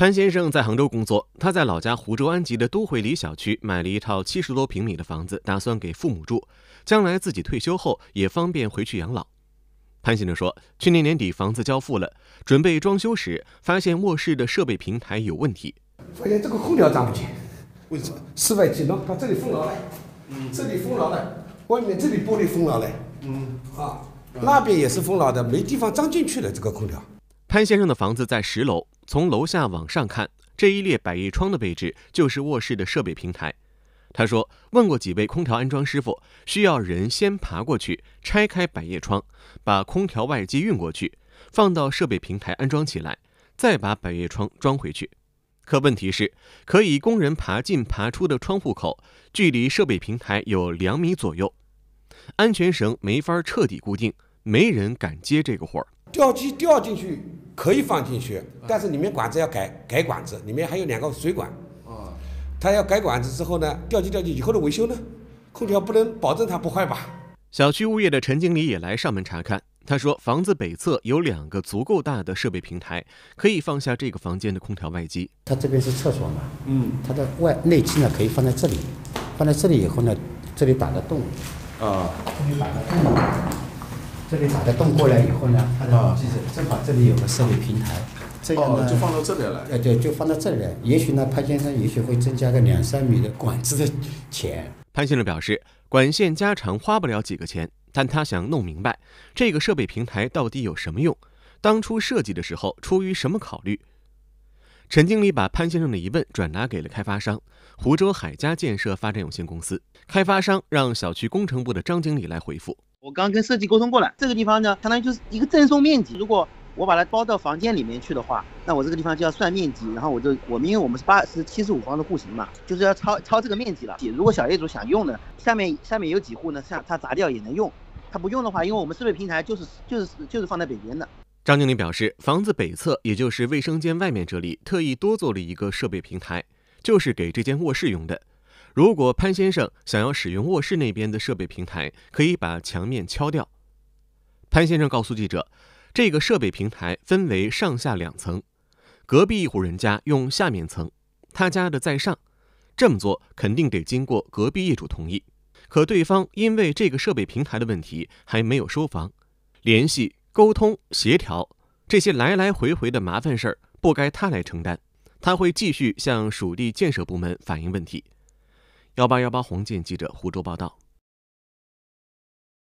潘先生在杭州工作，他在老家湖州安吉的都会里小区买了一套七十多平米的房子，打算给父母住，将来自己退休后也方便回去养老。潘先生说，去年年底房子交付了，准备装修时发现卧室的设备平台有问题，发现这个空调装不进，为什么？室外机呢？它这里封牢了，嗯，这里封牢了，外面这里玻璃封牢了，嗯，啊，那边也是封牢的，没地方装进去了。这个空调。潘先生的房子在十楼。从楼下往上看，这一列百叶窗的位置就是卧室的设备平台。他说，问过几位空调安装师傅，需要人先爬过去拆开百叶窗，把空调外机运过去，放到设备平台安装起来，再把百叶窗装回去。可问题是，可以工人爬进爬出的窗户口距离设备平台有两米左右，安全绳没法彻底固定。没人敢接这个活儿。吊机吊进去可以放进去，但是里面管子要改，改管子。里面还有两个水管，啊，他要改管子之后呢，吊机吊进以后的维修呢，空调不能保证它不坏吧？小区物业的陈经理也来上门查看，他说房子北侧有两个足够大的设备平台，可以放下这个房间的空调外机。他这边是厕所嘛？嗯，它的外内机呢可以放在这里，放在这里以后呢，这里打个洞，啊，这里打个洞。这里打个洞过来以后呢？啊，谢谢。正好这里有个设备平台，这呢就放到这里来，呃，对，就放到这里来。也许呢，潘先生也许会增加个两三米的管子的钱。潘先生表示，管线加长花不了几个钱，但他想弄明白这个设备平台到底有什么用，当初设计的时候出于什么考虑。陈经理把潘先生的疑问转达给了开发商湖州海佳建设发展有限公司，开发商让小区工程部的张经理来回复。我刚跟设计沟通过了，这个地方呢，相当于就是一个赠送面积。如果我把它包到房间里面去的话，那我这个地方就要算面积。然后我就，我们因为我们是八是七十五方的户型嘛，就是要超超这个面积了。如果小业主想用呢，下面下面有几户呢，像他砸掉也能用。他不用的话，因为我们设备平台就是就是就是放在北边的。张经理表示，房子北侧也就是卫生间外面这里，特意多做了一个设备平台，就是给这间卧室用的。如果潘先生想要使用卧室那边的设备平台，可以把墙面敲掉。潘先生告诉记者，这个设备平台分为上下两层，隔壁一户人家用下面层，他家的在上，这么做肯定得经过隔壁业主同意。可对方因为这个设备平台的问题还没有收房，联系、沟通、协调这些来来回回的麻烦事儿，不该他来承担，他会继续向属地建设部门反映问题。幺八幺八，黄建记者，湖州报道。